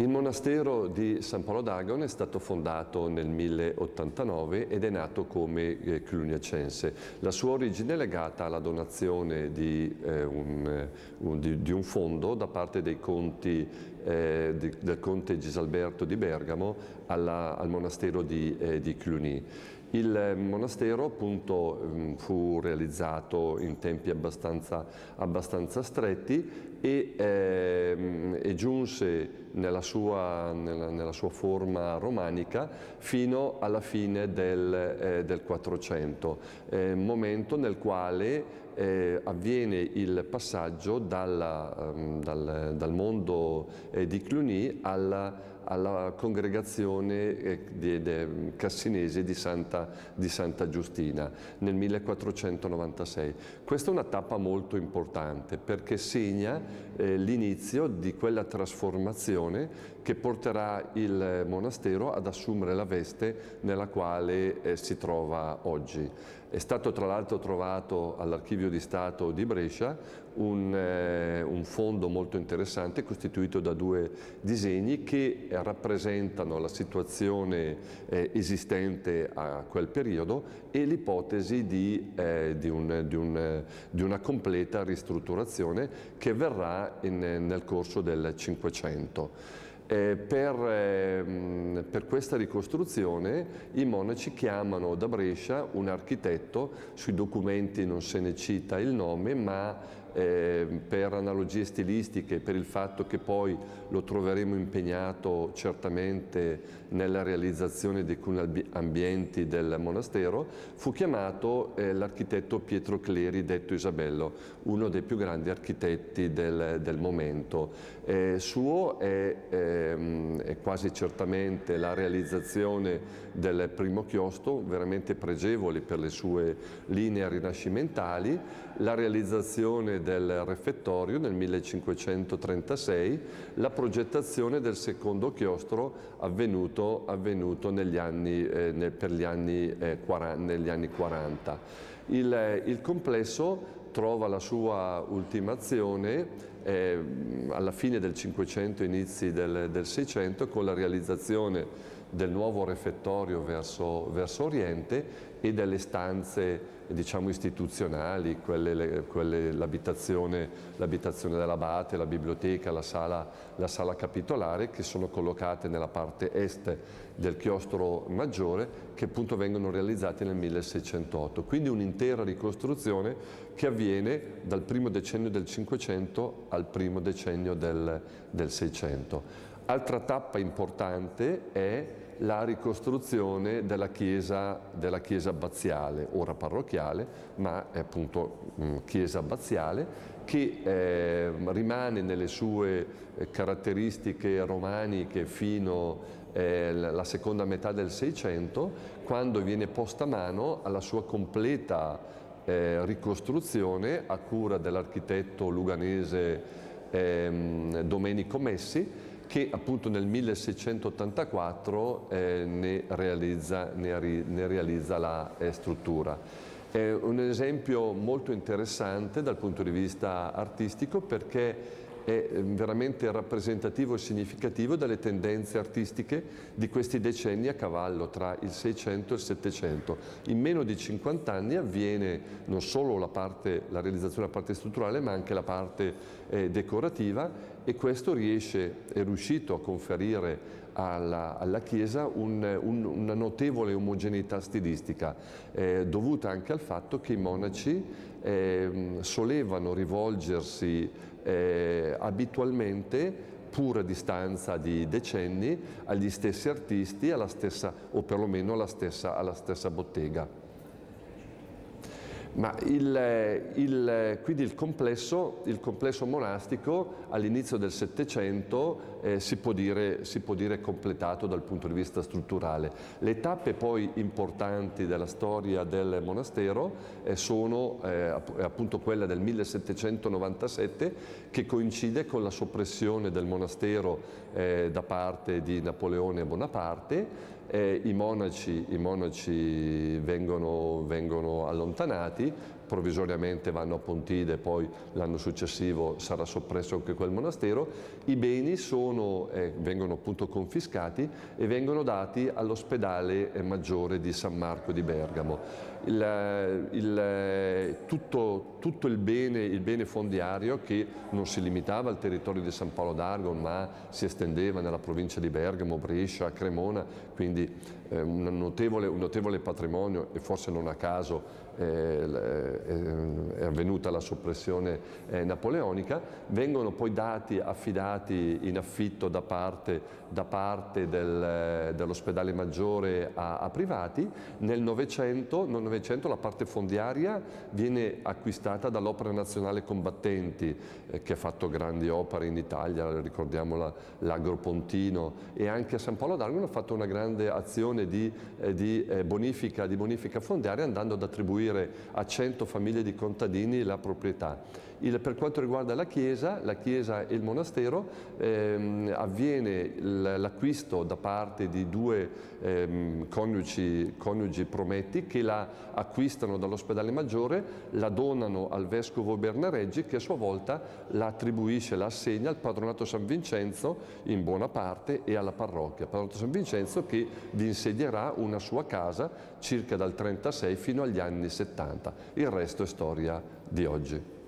Il monastero di San Paolo d'Agon è stato fondato nel 1089 ed è nato come eh, cluniacense. La sua origine è legata alla donazione di, eh, un, eh, un, di, di un, fondo da parte dei conti, eh, di, del conte Gisalberto di Bergamo alla, al monastero di, eh, di Cluny. Il ehm, monastero appunto ehm, fu realizzato in tempi abbastanza, abbastanza stretti e, eh, e giunse nella sua, nella, nella sua, forma romanica fino alla fine del, eh, eh, momento nel quale eh, avviene il passaggio dalla, um, dal, dal, mondo eh, di Cluny alla, alla congregazione eh, di, de, cassinese di Santa, di Santa, Giustina nel 1496. Questa è una tappa molto importante perché segna eh, l'inizio di quella trasformazione che porterà il monastero ad assumere la veste nella quale eh, si trova oggi. È stato tra l'altro trovato all'Archivio di Stato di Brescia un, eh, un, fondo molto interessante costituito da due disegni che rappresentano la situazione eh, esistente a quel periodo e l'ipotesi di, eh, di, un, di, un, di, una completa ristrutturazione che verrà in, nel corso del Cinquecento. Eh, per, eh, per, questa ricostruzione i monaci chiamano da Brescia un architetto, sui documenti non se ne cita il nome, ma eh, per analogie stilistiche, per il fatto che poi lo troveremo impegnato certamente nella realizzazione di alcuni ambienti del monastero, fu chiamato eh, l'architetto Pietro Cleri, detto Isabello, uno dei più grandi architetti del, del momento. Eh, suo è ehm, è quasi certamente la realizzazione del primo chiostro, veramente pregevole per le sue linee rinascimentali, la realizzazione del refettorio nel 1536, la progettazione del secondo chiostro avvenuto, avvenuto negli anni, eh, per gli anni, eh, 40, negli anni 40. Il, il complesso trova la sua ultimazione eh, alla fine del Cinquecento, inizi del, Seicento, con la realizzazione del nuovo refettorio verso, verso Oriente e delle stanze diciamo, istituzionali, l'abitazione, dell'abate, la biblioteca, la sala, la sala capitolare che sono collocate nella parte est del chiostro maggiore che appunto vengono realizzate nel 1608. Quindi un'intera ricostruzione che avviene dal primo decennio del 500 al primo decennio del, del 600. Altra tappa importante è la ricostruzione della chiesa, della chiesa, abbaziale, ora parrocchiale, ma è appunto mm, chiesa abbaziale, che eh, rimane nelle sue eh, caratteristiche romaniche fino alla eh, seconda metà del Seicento, quando viene posta mano alla sua completa eh, ricostruzione a cura dell'architetto luganese ehm, Domenico Messi, che appunto nel 1684 eh, ne realizza, ne, ne realizza la eh, struttura. È un esempio molto interessante dal punto di vista artistico perché è ehm, veramente rappresentativo e significativo delle tendenze artistiche di questi decenni a cavallo tra il 600 e il 700. In meno di 50 anni avviene non solo la, parte, la realizzazione della parte strutturale ma anche la parte eh, decorativa e questo riesce, è riuscito a conferire alla, alla Chiesa un, un, una notevole omogeneità stilistica, eh, dovuta anche al fatto che i monaci eh, solevano rivolgersi eh, abitualmente pur a distanza di decenni agli stessi artisti alla stessa, o perlomeno alla stessa, alla stessa bottega. Ma il, eh, il, eh, quindi il complesso, il complesso monastico all'inizio del Settecento eh, si, può dire, si, può dire, completato dal punto di vista strutturale. Le tappe poi importanti della storia del monastero eh, sono eh, eh, appunto quella del 1797 che coincide con la soppressione del monastero eh, da parte di Napoleone Bonaparte eh, i, monaci, i monaci vengono, vengono, allontanati, provvisoriamente vanno a Pontide, poi l'anno successivo sarà soppresso anche quel monastero, i beni sono, eh, vengono appunto confiscati e vengono dati all'ospedale eh, maggiore di San Marco di Bergamo. Il, eh, il, eh, tutto, tutto il, bene, il bene fondiario che non si limitava al territorio di San Paolo d'Argon ma si estendeva nella provincia di Bergamo, Brescia, Cremona, quindi eh, un, notevole, un notevole patrimonio e forse non a caso eh, eh, è avvenuta la soppressione eh, napoleonica, vengono poi dati, affidati in affitto da parte, da parte del, eh, dell'ospedale maggiore a, a privati, nel Novecento la parte fondiaria viene acquistata dall'Opera Nazionale Combattenti eh, che ha fatto grandi opere in Italia, ricordiamo l'Agropontino la, e anche a San Paolo d'Argon ha fatto una grande azione di, eh, di, eh, bonifica, di bonifica fondiaria andando ad attribuire a 100 famiglie di contadini la proprietà. Il, per quanto riguarda la chiesa, la chiesa e il monastero, ehm, avviene l'acquisto da parte di due ehm, coniugi, coniugi Prometti che la acquistano dall'ospedale maggiore, la donano al vescovo Bernareggi che a sua volta la attribuisce, la assegna al padronato San Vincenzo in buona parte e alla parrocchia. Padronato San Vincenzo che vi insedierà una sua casa circa dal 36 fino agli anni 70. Il il resto è storia di oggi.